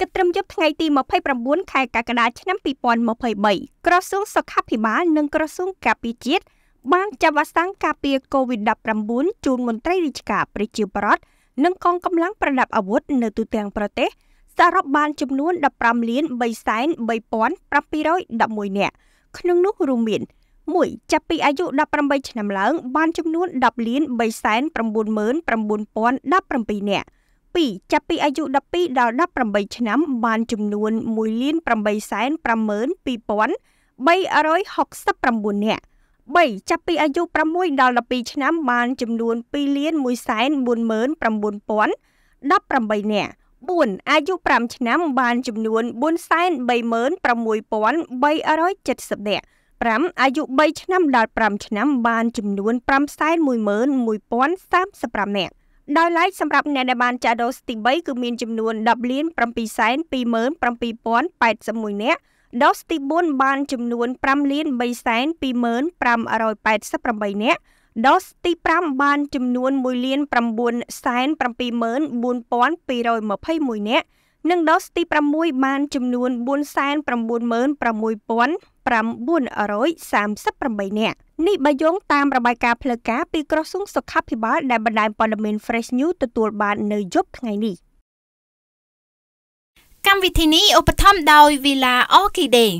គិតត្រឹមយប់ថ្ងៃទី29ខែកក្កដាឆ្នាំ2023ក្រសួងសុខាភិបាលនិងក្រសួងការពារជាតិបានចាប់វ៉ាក់សាំងការពារ COVID-19 ជូនមន្ត្រីរាជការប្រជាពលរដ្ឋនិងកងកម្លាំងប្រដាប់អាវុធនៅទូទាំងប្រទេសសរុបបានចំនួន15លាន337,711នាក់ក្នុងនោះរួមមាន1ចាប់ពីអាយុ18ឆ្នាំឡើងបានចំនួន10លាន399,017នាក់12ចាប់ពីអាយុ12ដល់18ឆ្នាំបានចំនួន1,852,369នាក់3ចាប់ពីអាយុ6ដល់12ឆ្នាំបាន ចំនួន2,149,018នាក់4អាយុ5ឆ្នាំបានចំនួន436,370នាក់5អាយុ3ឆ្នាំដល់5ឆ្នាំបានចំនួន511,035នាក់ដោយឡែកសម្រាប់អ្នកដែលបានចាក់ដូសទី3គឺមានចំនួន10លាន7សែន27081នាក់ដូសទី4បានចំនួន5លាន3សែន25588នាក់ដូសទី5បានចំនួន1លាន9សែន74221នាក់និងដូសទី6បានចំនួន496,938នាក់នេះបើយោងតាមរបាយការណ៍ផ្លូវការពីក្រសួងសុខាភិបាលដែលបណ្ដាញព័ត៌មាន Fresh News ទទួលបាននៅយប់ថ្ងៃនេះកម្មវិធីនេះឧបត្ថម្ភដោយ Villa Orchidee